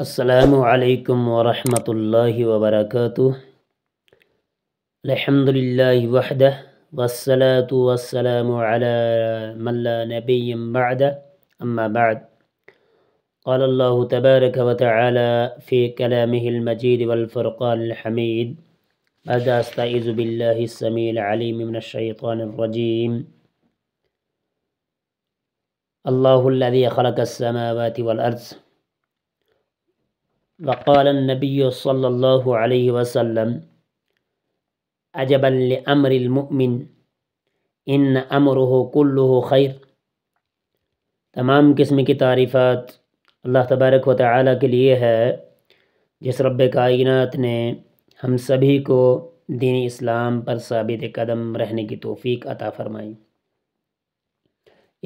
السلام عليكم ورحمة الله وبركاته الحمد لله وحده والصلاة والسلام على من لا نبي بعده أما بعد قال الله تبارك وتعالى في كلامه المجيد والفرقان الحميد بعد أستعيذ بالله السميع العليم من الشيطان الرجيم الله الذي خلق السماوات والأرض وقال النبی صلی اللہ علیہ وسلم عجبا امر المؤمن ان امره كله خیر تمام قسم کی تعریفات اللہ تبارک و تعالیٰ کے لیے ہے جس رب کائنات نے ہم سبھی کو دین اسلام پر ثابت قدم رہنے کی توفیق عطا فرمائی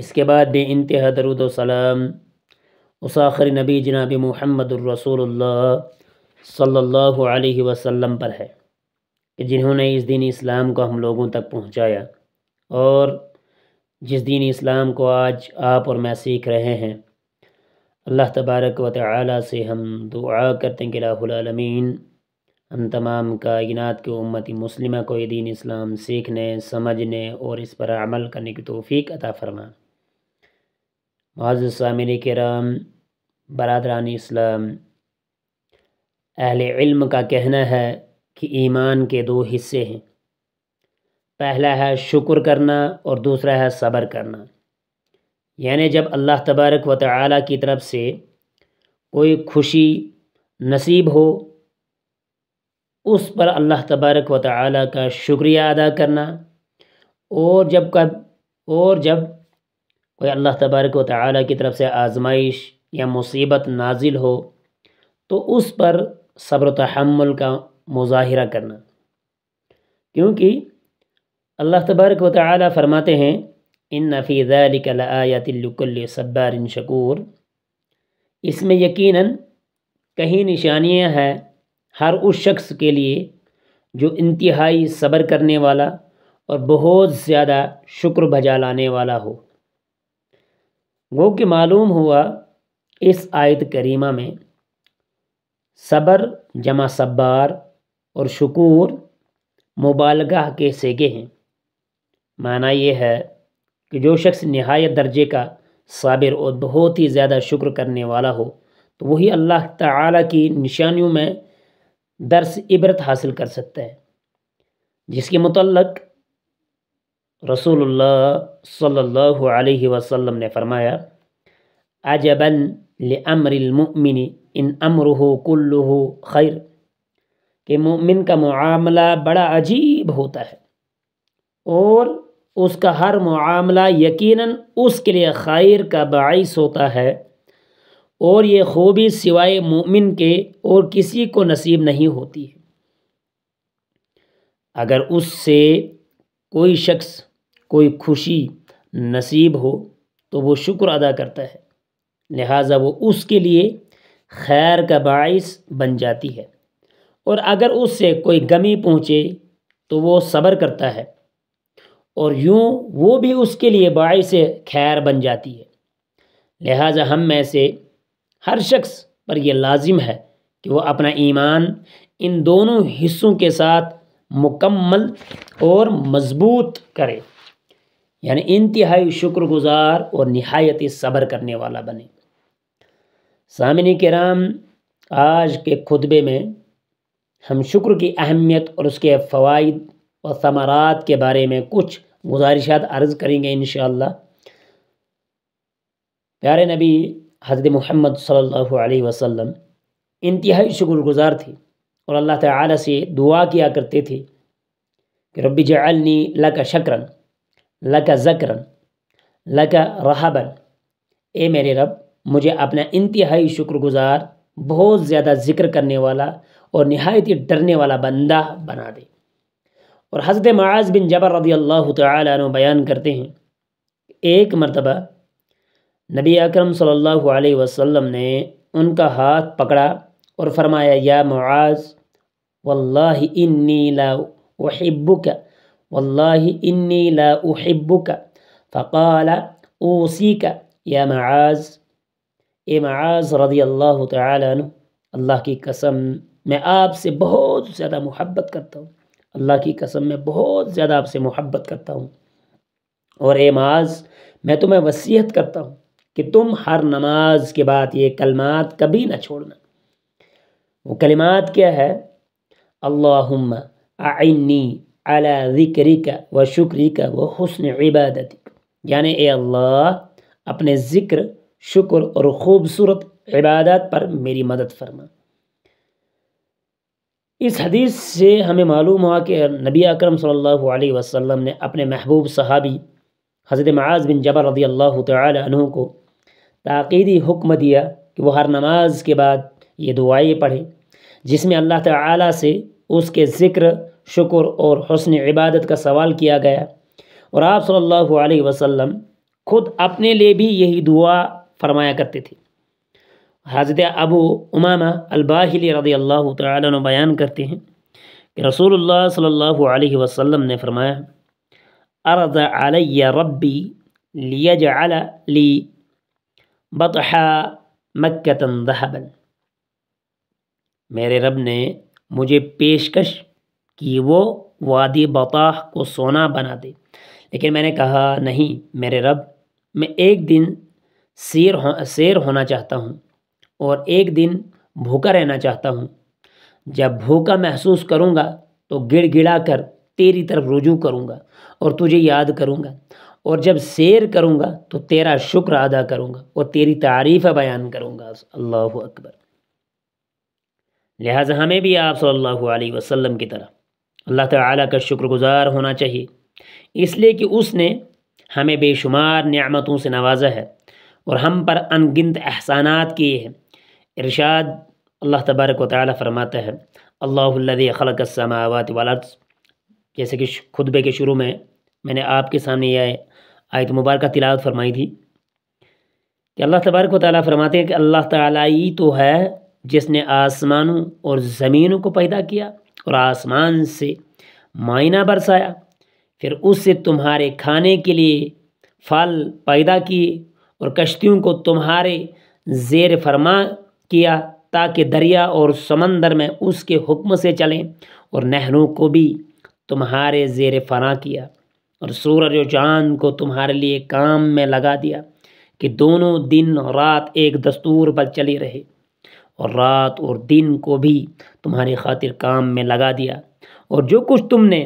اس کے بعد بے انتہا درود و سلام اس آخری نبی جناب محمد الرسول اللہ صلی اللہ علیہ وسلم پر ہے کہ جنہوں نے اس دین اسلام کو ہم لوگوں تک پہنچایا اور جس دین اسلام کو آج آپ اور میں سیکھ رہے ہیں اللہ تبارک و تعالی سے ہم دعا کرتے ہیں کہ العالمین ہم تمام کائنات کے امتی مسلمہ کو یہ دین اسلام سیکھنے سمجھنے اور اس پر عمل کرنے کی توفیق عطا فرما معزز السلام کرام رام برادرانی اسلام اہل علم کا کہنا ہے کہ ایمان کے دو حصے ہیں پہلا ہے شکر کرنا اور دوسرا ہے صبر کرنا یعنی جب اللہ تبارک و تعالی کی طرف سے کوئی خوشی نصیب ہو اس پر اللہ تبارک و تعالی کا شکریہ ادا کرنا اور جب کا اور جب کوئی اللہ تبارک و تعالی کی طرف سے آزمائش یا مصیبت نازل ہو تو اس پر صبر و تحمل کا مظاہرہ کرنا کیونکہ اللہ تبارک و تعالی فرماتے ہیں ان نفی لکل صبار شکور اس میں یقیناً کہیں نشانیاں ہیں ہر اس شخص کے لیے جو انتہائی صبر کرنے والا اور بہت زیادہ شکر بجا لانے والا ہو وہ کہ معلوم ہوا اس آیت کریمہ میں صبر جمع صبار اور شکور مبالغہ کے سیگے ہیں معنی یہ ہے کہ جو شخص نہایت درجے کا صابر اور بہت ہی زیادہ شکر کرنے والا ہو تو وہی اللہ تعالیٰ کی نشانیوں میں درس عبرت حاصل کر سکتا ہے جس کے متعلق رسول اللہ صلی اللہ علیہ وسلم نے فرمایا عجباً لمر المؤمن ان امر ہو کل ہو خیر کہ مومن کا معاملہ بڑا عجیب ہوتا ہے اور اس کا ہر معاملہ یقیناً اس کے لیے خیر کا باعث ہوتا ہے اور یہ خوبی سوائے مومن کے اور کسی کو نصیب نہیں ہوتی ہے اگر اس سے کوئی شخص کوئی خوشی نصیب ہو تو وہ شکر ادا کرتا ہے لہٰذا وہ اس کے لیے خیر کا باعث بن جاتی ہے اور اگر اس سے کوئی غمی پہنچے تو وہ صبر کرتا ہے اور یوں وہ بھی اس کے لیے باعث خیر بن جاتی ہے لہٰذا ہم میں سے ہر شخص پر یہ لازم ہے کہ وہ اپنا ایمان ان دونوں حصوں کے ساتھ مکمل اور مضبوط کرے یعنی انتہائی شکر گزار اور نہایت صبر کرنے والا بنے سامنی کرام آج کے خطبے میں ہم شکر کی اہمیت اور اس کے فوائد اور ثمرات کے بارے میں کچھ گزارشات عرض کریں گے انشاءاللہ پیارے نبی حضرت محمد صلی اللہ علیہ وسلم انتہائی شکر گزار تھی اور اللہ تعالیٰ سے دعا کیا کرتے تھے کہ ربی جعلنی لکا شکرن لکا ذکرن لکا لحابً اے میرے رب مجھے اپنا انتہائی شکر گزار بہت زیادہ ذکر کرنے والا اور نہایت ہی ڈرنے والا بندہ بنا دے اور حضرت معاذ بن جبر رضی اللہ تعالیٰ عنہ بیان کرتے ہیں ایک مرتبہ نبی اکرم صلی اللہ علیہ وسلم نے ان کا ہاتھ پکڑا اور فرمایا یا معاذ واللہ انی لا احبک واللہ انی لا احبک فقال اوسیک یا معاذ اے معاذ رضی اللہ تعالی عنہ اللہ کی قسم میں آپ سے بہت زیادہ محبت کرتا ہوں اللہ کی قسم میں بہت زیادہ آپ سے محبت کرتا ہوں اور اے معاذ میں تمہیں وصیت کرتا ہوں کہ تم ہر نماز کے بعد یہ کلمات کبھی نہ چھوڑنا وہ کلمات کیا ہے اللہم اعنی علی ذکرک و شکرک و حسن عبادتک یعنی اے اللہ اپنے ذکر شکر اور خوبصورت عبادات پر میری مدد فرما اس حدیث سے ہمیں معلوم ہوا کہ نبی اکرم صلی اللہ علیہ وسلم نے اپنے محبوب صحابی حضرت معاذ بن جبر رضی اللہ تعالی عنہ کو تاقیدی حکم دیا کہ وہ ہر نماز کے بعد یہ دعائیں پڑھے جس میں اللہ تعالی سے اس کے ذکر شکر اور حسن عبادت کا سوال کیا گیا اور آپ صلی اللہ علیہ وسلم خود اپنے لیے بھی یہی دعا فرمایا کرتے تھے حضرت ابو امامہ الباہلی رضی اللہ تعالیٰ نے بیان کرتے ہیں کہ رسول اللہ صلی اللہ علیہ وسلم نے فرمایا ارض علی ربی لیجعل لی بطحا ذہبا میرے رب نے مجھے پیشکش کی وہ وادی بطاح کو سونا بنا دے لیکن میں نے کہا نہیں میرے رب میں ایک دن سیر ہو سیر ہونا چاہتا ہوں اور ایک دن بھوکا رہنا چاہتا ہوں جب بھوکا محسوس کروں گا تو گڑ گڑا کر تیری طرف رجوع کروں گا اور تجھے یاد کروں گا اور جب سیر کروں گا تو تیرا شکر ادا کروں گا اور تیری تعریف بیان کروں گا اللہ اکبر لہٰذا ہمیں بھی آپ صلی اللہ علیہ وسلم کی طرح اللہ تعالیٰ کا شکر گزار ہونا چاہیے اس لیے کہ اس نے ہمیں بے شمار نعمتوں سے نوازا ہے اور ہم پر ان گنت احسانات کیے ہیں ارشاد اللہ تبارک و تعالیٰ فرماتا ہے اللہ اللہ خلق السماوات والارض والد جیسے کہ خطبے کے شروع میں میں نے آپ کے سامنے یہ آیت مبارکہ تلاوت فرمائی تھی کہ اللہ تبارک و تعالیٰ فرماتے ہیں کہ اللہ تعالیٰ تو ہے جس نے آسمانوں اور زمینوں کو پیدا کیا اور آسمان سے معائنہ برسایا پھر اس سے تمہارے کھانے کے لیے پھل پیدا کیے اور کشتیوں کو تمہارے زیر فرما کیا تاکہ دریا اور سمندر میں اس کے حکم سے چلیں اور نہروں کو بھی تمہارے زیر فرا کیا اور سورج و چاند کو تمہارے لیے کام میں لگا دیا کہ دونوں دن اور رات ایک دستور پر چلی رہے اور رات اور دن کو بھی تمہاری خاطر کام میں لگا دیا اور جو کچھ تم نے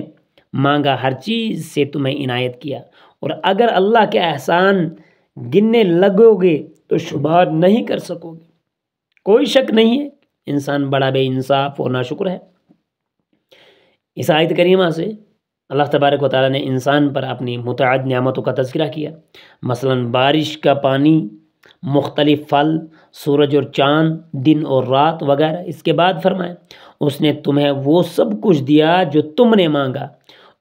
مانگا ہر چیز سے تمہیں عنایت کیا اور اگر اللہ کے احسان گننے لگو گے تو شبہ نہیں کر سکو گے کوئی شک نہیں ہے انسان بڑا بے انصاف اور ناشکر ہے اس آیت کریمہ سے اللہ تبارک و تعالیٰ نے انسان پر اپنی متعدد نعمتوں کا تذکرہ کیا مثلا بارش کا پانی مختلف پھل سورج اور چاند دن اور رات وغیرہ اس کے بعد فرمائے اس نے تمہیں وہ سب کچھ دیا جو تم نے مانگا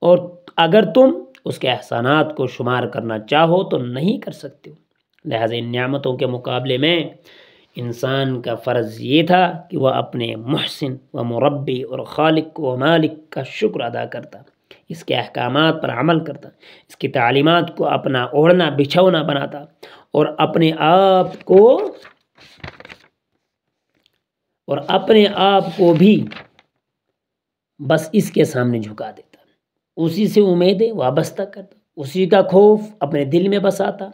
اور اگر تم اس کے احسانات کو شمار کرنا چاہو تو نہیں کر سکتے ہو لہٰذا نعمتوں کے مقابلے میں انسان کا فرض یہ تھا کہ وہ اپنے محسن و مربی اور خالق و مالک کا شکر ادا کرتا اس کے احکامات پر عمل کرتا اس کی تعلیمات کو اپنا اوڑھنا بچھونا بناتا اور اپنے آپ کو اور اپنے آپ کو بھی بس اس کے سامنے جھکا دیتا اسی سے امیدیں وابستہ کرتا اسی کا خوف اپنے دل میں بساتا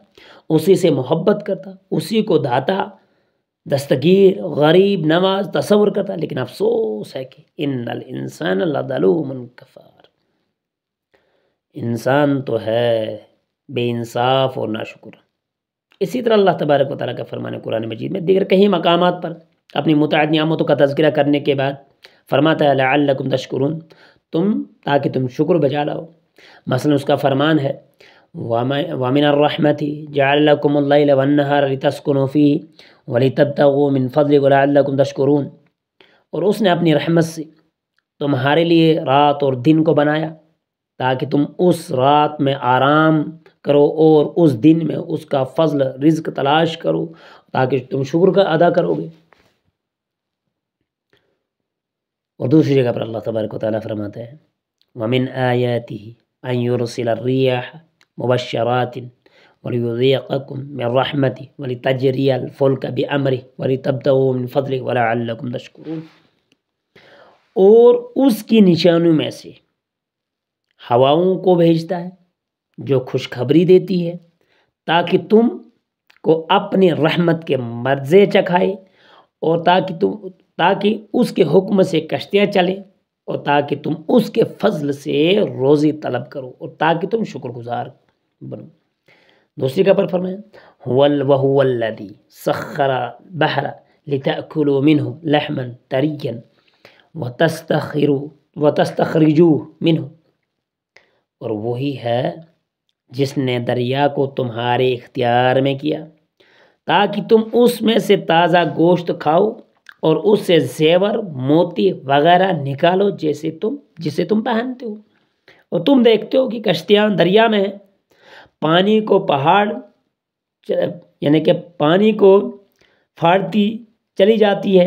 اسی سے محبت کرتا اسی کو داتا دستگیر غریب نماز تصور کرتا لیکن افسوس ہے کہ ان الانسان کفار انسان تو ہے بے انصاف اور ناشکر اسی طرح اللہ تبارک و تعالیٰ کا فرمان قرآن مجید میں دیگر کئی مقامات پر اپنی متعدد نعمتوں کا تذکرہ کرنے کے بعد فرماتا ہے لعلکم تشکرون تم تاکہ تم شکر بجا لاؤ مثلا اس کا فرمان ہے جعلکم وامن والنہار لتسکنو فی تسکنوفی من فضل ولعلکم تشکرون اور اس نے اپنی رحمت سے تمہارے لیے رات اور دن کو بنایا تاکہ تم اس رات میں آرام کرو اور اس دن میں اس کا فضل رزق تلاش کرو تاکہ تم شکر کا ادا کرو گے اور دوسری جگہ پر اللہ تبارک و تعالیٰ فرماتا ہے ومن آیاتی ان یرسل الریاح مبشرات وَلِيُذِيقَكُمْ مِنْ رَحْمَتِ وَلِتَجْرِيَ الْفُلْكَ بِأَمْرِ وَلِتَبْتَغُوا مِنْ فَضْلِ وَلَعَلَّكُمْ تَشْكُرُونَ اور اس کی نشانوں میں سے ہواؤں کو بھیجتا ہے جو خوشخبری دیتی ہے تاکہ تم کو اپنی رحمت کے مرضے چکھائے اور تاکہ تم تاکہ اس کے حکم سے کشتیاں چلیں اور تاکہ تم اس کے فضل سے روزی طلب کرو اور تاکہ تم شکر گزار بنو دوسری کا پرفرم ہے بہرا لتا منہ لہمن ترین و تستخر و تستخرجو منہ اور وہی ہے جس نے دریا کو تمہارے اختیار میں کیا تاکہ تم اس میں سے تازہ گوشت کھاؤ اور اس سے زیور موتی وغیرہ نکالو جیسے تم جسے تم پہنتے ہو اور تم دیکھتے ہو کہ کشتیاں دریا میں ہیں پانی کو پہاڑ یعنی کہ پانی کو پھاڑتی چلی جاتی ہے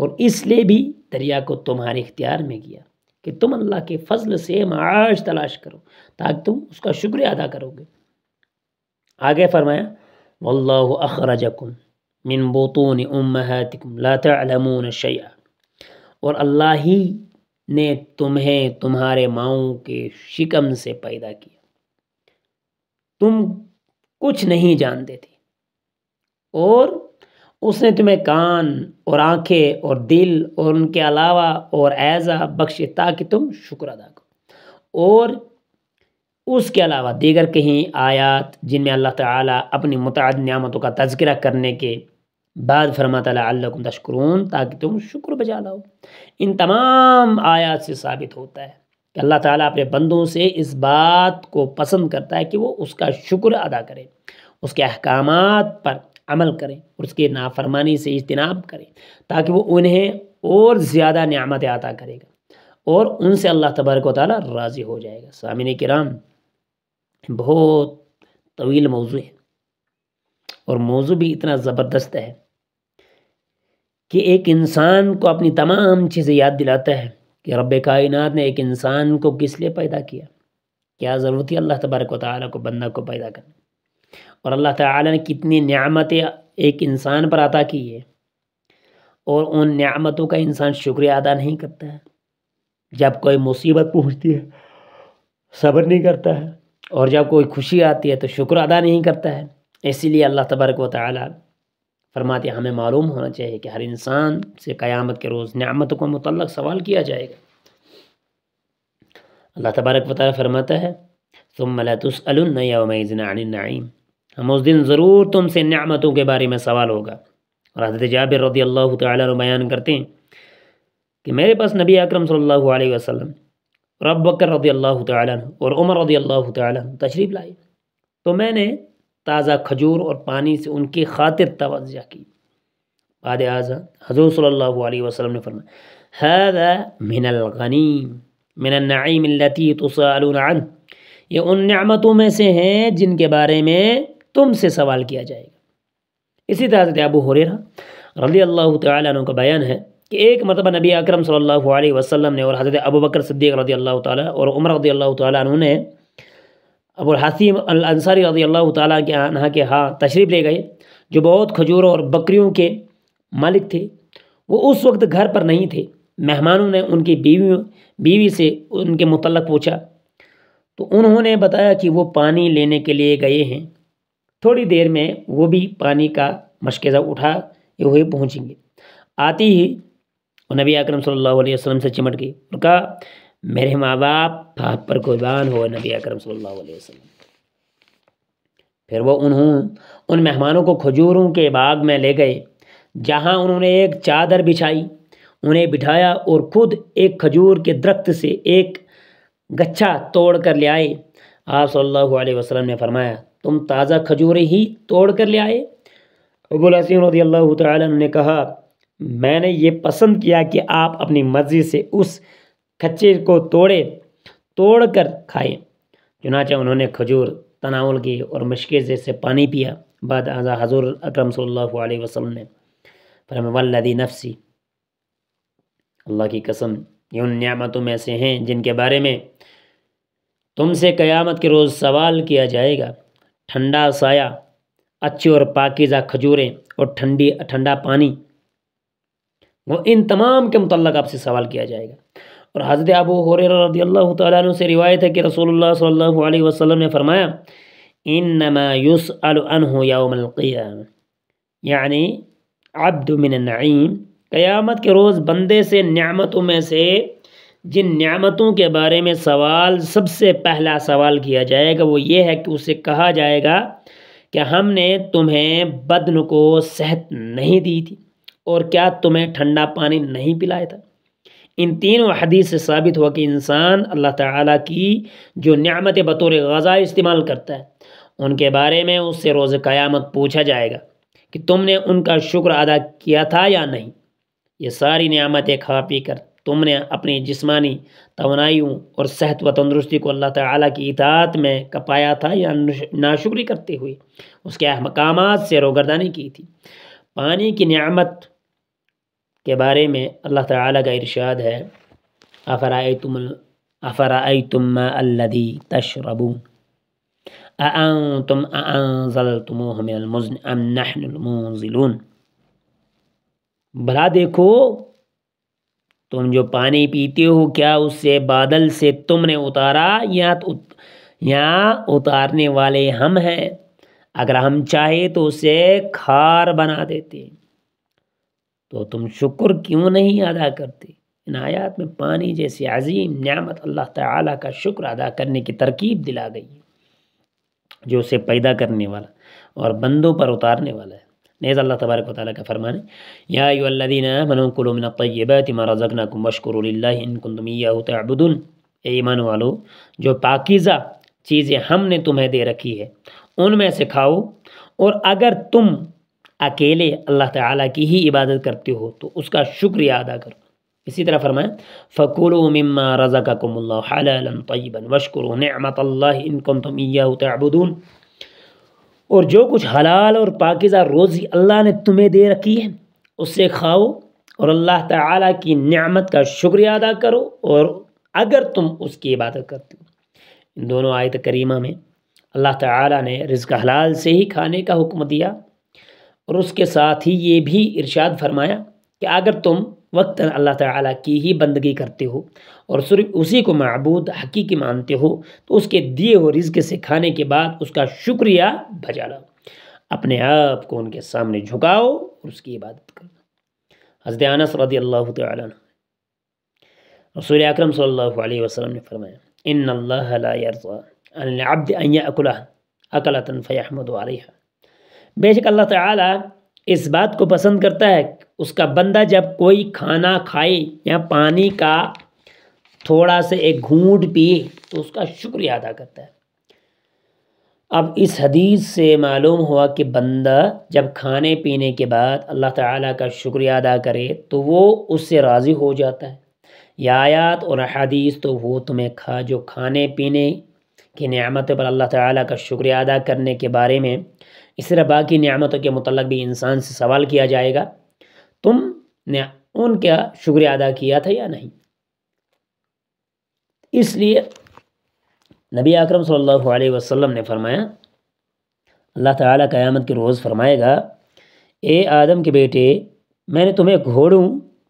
اور اس لیے بھی دریا کو تمہارے اختیار میں کیا کہ تم اللہ کے فضل سے معاش تلاش کرو تاکہ تم اس کا شکریہ ادا کرو گے آگے فرمایا واللہ اخرجکم من بطون امہاتکم لا تعلمون شیعہ اور اللہ ہی نے تمہیں تمہارے ماؤں کے شکم سے پیدا کیا تم کچھ نہیں جانتے تھے اور اس نے تمہیں کان اور آنکھیں اور دل اور ان کے علاوہ اور ایزا بخشے تاکہ تم شکر ادا کرو اور اس کے علاوہ دیگر کہیں آیات جن میں اللہ تعالیٰ اپنی متعدد نعمتوں کا تذکرہ کرنے کے بعد فرماتا لعلکم تشکرون تاکہ تم شکر بجا لاؤ ان تمام آیات سے ثابت ہوتا ہے کہ اللہ تعالیٰ اپنے بندوں سے اس بات کو پسند کرتا ہے کہ وہ اس کا شکر ادا کریں اس کے احکامات پر عمل کریں اور اس کی نافرمانی سے اجتناب کریں تاکہ وہ انہیں اور زیادہ نعمت عطا کرے گا اور ان سے اللہ تبارک و تعالیٰ راضی ہو جائے گا سامعین کرام بہت طویل موضوع ہے اور موضوع بھی اتنا زبردست ہے کہ ایک انسان کو اپنی تمام چیزیں یاد دلاتا ہے کہ رب کائنات نے ایک انسان کو کس لیے پیدا کیا کیا ضرورت ہے اللہ تبارک و تعالیٰ کو بندہ کو پیدا کرنا اور اللہ تعالیٰ نے کتنی نعمتیں ایک انسان پر عطا کی ہے اور ان نعمتوں کا انسان شکریہ ادا نہیں کرتا ہے جب کوئی مصیبت پہنچتی ہے صبر نہیں کرتا ہے اور جب کوئی خوشی آتی ہے تو شکر ادا نہیں کرتا ہے اسی لیے اللہ تبارک و تعالی فرماتے ہیں ہمیں معلوم ہونا چاہیے کہ ہر انسان سے قیامت کے روز نعمت کو متعلق سوال کیا جائے گا اللہ تبارک و تعالی فرماتا ہے تم النعیم ہم اس دن ضرور تم سے نعمتوں کے بارے میں سوال ہوگا اور حضرت جابر رضی اللہ تعالیٰ بیان کرتے ہیں کہ میرے پاس نبی اکرم صلی اللہ علیہ وسلم رب بکر رضی اللہ تعالیٰ عنہ اور عمر رضی اللہ تعالیٰ عنہ تشریف لائے تو میں نے تازہ کھجور اور پانی سے ان کی خاطر توجہ کی بعد اعظم حضور صلی اللہ علیہ وسلم نے فرمایا من الغنی میننطی تون یہ ان نعمتوں میں سے ہیں جن کے بارے میں تم سے سوال کیا جائے گا اسی طرح سے ابو ہو رہا رضی اللہ تعالیٰ عنہ کا بیان ہے کہ ایک مرتبہ نبی اکرم صلی اللہ علیہ وسلم نے اور حضرت ابو بکر صدیق رضی اللہ تعالیٰ اور عمر رضی اللہ تعالیٰ عنہ نے ابو الحسیم الانصاری رضی اللہ تعالیٰ کے عنہ کے ہاں تشریف لے گئے جو بہت کھجوروں اور بکریوں کے مالک تھے وہ اس وقت گھر پر نہیں تھے مہمانوں نے ان کی بیویوں بیوی سے ان کے متعلق پوچھا تو انہوں نے بتایا کہ وہ پانی لینے کے لیے گئے ہیں تھوڑی دیر میں وہ بھی پانی کا مشکزہ اٹھا ہوئے پہنچیں گے آتی ہی نبی اکرم صلی اللہ علیہ وسلم سے چمٹ گئی اور کہا میرے ماں باپ آپ پر قربان ہو نبی اکرم صلی اللہ علیہ وسلم پھر وہ انہوں ان مہمانوں کو کھجوروں کے باغ میں لے گئے جہاں انہوں نے ایک چادر بچھائی انہیں بٹھایا اور خود ایک کھجور کے درخت سے ایک گچھا توڑ کر لے آئے آپ صلی اللہ علیہ وسلم نے فرمایا تم تازہ کھجور ہی توڑ کر لے آئے ابو الحسین رضی اللہ تعالی نے کہا میں نے یہ پسند کیا کہ آپ اپنی مرضی سے اس کچے کو توڑے توڑ کر کھائے چنانچہ انہوں نے کھجور تناول کی اور مشکے سے پانی پیا بعد آزا حضور اکرم صلی اللہ علیہ وسلم نے فرم ودی نفسی اللہ کی قسم یہ ان نعمتوں میں سے ہیں جن کے بارے میں تم سے قیامت کے روز سوال کیا جائے گا ٹھنڈا سایہ اچھی اور پاکیزہ کھجوریں اور ٹھنڈی ٹھنڈا پانی وہ ان تمام کے متعلق آپ سے سوال کیا جائے گا اور حضرت ابو حریر رضی اللہ تعالیٰ عنہ سے روایت ہے کہ رسول اللہ صلی اللہ علیہ وسلم نے فرمایا انما نما عنہ یوم القیام یعنی عبد من النعیم قیامت کے روز بندے سے نعمتوں میں سے جن نعمتوں کے بارے میں سوال سب سے پہلا سوال کیا جائے گا وہ یہ ہے کہ اسے کہا جائے گا کہ ہم نے تمہیں بدن کو صحت نہیں دی تھی اور کیا تمہیں ٹھنڈا پانی نہیں پلایا تھا ان تین حدیث سے ثابت ہوا کہ انسان اللہ تعالیٰ کی جو نعمت بطور غذا استعمال کرتا ہے ان کے بارے میں اس سے روز قیامت پوچھا جائے گا کہ تم نے ان کا شکر ادا کیا تھا یا نہیں یہ ساری نعمتیں کھا پی کر تم نے اپنی جسمانی توانائیوں اور صحت و تندرستی کو اللہ تعالیٰ کی اطاعت میں کپایا تھا یا ناشکری کرتے ہوئے اس کے احمقامات سے روگردانی کی تھی پانی کی نعمت کے بارے میں اللہ تعالیٰ کا ارشاد ہے افرائیتم افرائیتم ما الذی تشربون اانتم انزلتموه من المزن ام نحن المنزلون بھلا دیکھو تم جو پانی پیتے ہو کیا اس سے بادل سے تم نے اتارا یا یا اتارنے والے ہم ہیں اگر ہم چاہے تو اسے کھار بنا دیتے ہیں تو تم شکر کیوں نہیں ادا کرتے ان آیات میں پانی جیسی عظیم نعمت اللہ تعالیٰ کا شکر ادا کرنے کی ترکیب دلا گئی ہے جو اسے پیدا کرنے والا اور بندوں پر اتارنے والا ہے نیز اللہ تبارک و تعالیٰ کا فرمان ہے یا ایو الذین آمنوا من الطیبات ما رزقناکم واشکروا للہ ان کنتم ایاہ تعبدون اے ایمان والو جو پاکیزہ چیزیں ہم نے تمہیں دے رکھی ہے ان میں سے کھاؤ اور اگر تم اکیلے اللہ تعالیٰ کی ہی عبادت کرتے ہو تو اس کا شکریہ ادا کرو اسی طرح فرمایا فقول و امّا رضا کاشکر و نعمت اللہ اور جو کچھ حلال اور پاکیزہ روزی اللہ نے تمہیں دے رکھی ہے اس سے کھاؤ اور اللہ تعالیٰ کی نعمت کا شکریہ ادا کرو اور اگر تم اس کی عبادت کرتے ہو ان دونوں آیت کریمہ میں اللہ تعالیٰ نے رزق حلال سے ہی کھانے کا حکم دیا اور اس کے ساتھ ہی یہ بھی ارشاد فرمایا کہ اگر تم وقت اللہ تعالیٰ کی ہی بندگی کرتے ہو اور صرف اسی کو معبود حقیقی مانتے ہو تو اس کے دیے ہو رزق سے کھانے کے بعد اس کا شکریہ بجا لاؤ اپنے آپ کو ان کے سامنے جھکاؤ اور اس کی عبادت کرو حضرت انس رضی اللہ تعالیٰ عنہ رسول اکرم صلی اللہ علیہ وسلم نے فرمایا فیحمد علیها بے شک اللہ تعالیٰ اس بات کو پسند کرتا ہے اس کا بندہ جب کوئی کھانا کھائے یا پانی کا تھوڑا سا ایک گھونٹ پیے تو اس کا شکریہ ادا کرتا ہے اب اس حدیث سے معلوم ہوا کہ بندہ جب کھانے پینے کے بعد اللہ تعالیٰ کا شکریہ ادا کرے تو وہ اس سے راضی ہو جاتا ہے یا آیات اور احادیث تو وہ تمہیں کھا جو کھانے پینے کی نعمت پر اللہ تعالیٰ کا شکریہ ادا کرنے کے بارے میں اس طرح باقی نعمتوں کے متعلق بھی انسان سے سوال کیا جائے گا تم نے ان کیا شکریہ ادا کیا تھا یا نہیں اس لیے نبی اکرم صلی اللہ علیہ وسلم نے فرمایا اللہ تعالیٰ قیامت کے روز فرمائے گا اے آدم کے بیٹے میں نے تمہیں گھوڑوں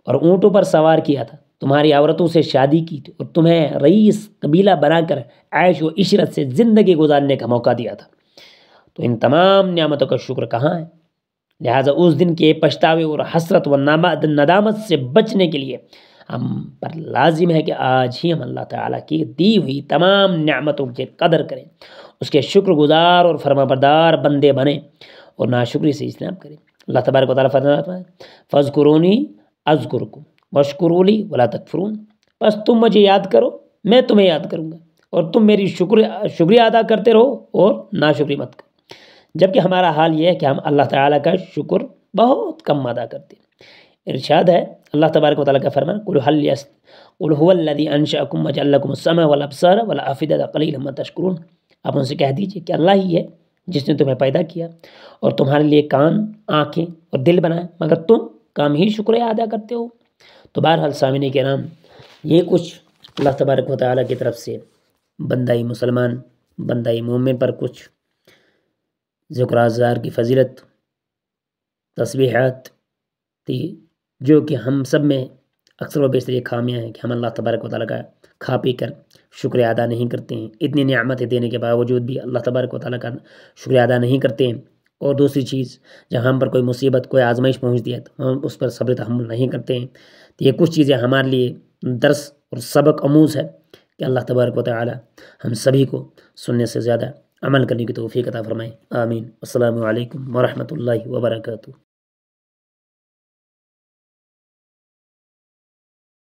اور اونٹوں پر سوار کیا تھا تمہاری عورتوں سے شادی کی تھی اور تمہیں رئیس قبیلہ بنا کر عائش و عشرت سے زندگی گزارنے کا موقع دیا تھا تو ان تمام نعمتوں کا شکر کہاں ہے لہٰذا اس دن کے پچھتاوے اور حسرت و ندامت سے بچنے کے لیے ہم پر لازم ہے کہ آج ہی ہم اللہ تعالیٰ کی دی ہوئی تمام نعمتوں کی قدر کریں اس کے شکر گزار اور فرما بردار بندے بنیں اور ناشکری سے اجتناب کریں اللہ تبارک و تعالیٰ فرما فض قرونی از قرق وشقرولی ولا تکفرون بس تم مجھے یاد کرو میں تمہیں یاد کروں گا اور تم میری شکر شکریہ ادا کرتے رہو اور ناشکری مت کرو جبکہ ہمارا حال یہ ہے کہ ہم اللہ تعالیٰ کا شکر بہت کم ادا کرتے ہیں ارشاد ہے اللہ تبارک و تعالیٰ کا فرمان الہل الدی انشا السمع والابصار والفید قلی ما تشکرون آپ ان سے کہہ دیجئے کہ اللہ ہی ہے جس نے تمہیں پیدا کیا اور تمہارے لیے کان آنکھیں اور دل بنائیں مگر تم کام ہی شکر ادا کرتے ہو تو بہرحال سامعین کے نام یہ کچھ اللہ تبارک و تعالیٰ کی طرف سے بندہ مسلمان بندہ مومن پر کچھ ذکر آزار کی فضیلت تصویحات جو کہ ہم سب میں اکثر و بیشتر یہ خامیاں ہیں کہ ہم اللہ تبارک و تعالیٰ کا کھا پی کر شکریہ ادا نہیں کرتے ہیں اتنی نعمتیں دینے کے باوجود بھی اللہ تبارک و تعالیٰ کا شکریہ ادا نہیں کرتے ہیں اور دوسری چیز جہاں پر کوئی مصیبت کوئی آزمائش پہنچتی ہے تو ہم اس پر صبر تحمل نہیں کرتے ہیں تو یہ کچھ چیزیں ہمارے لیے درس اور سبق عموز ہے کہ اللہ تبارک و تعالیٰ ہم سبھی کو سننے سے زیادہ عمل کرنے کی توفیق عطا فرمائیں آمین السلام علیکم ورحمۃ اللہ وبرکاتہ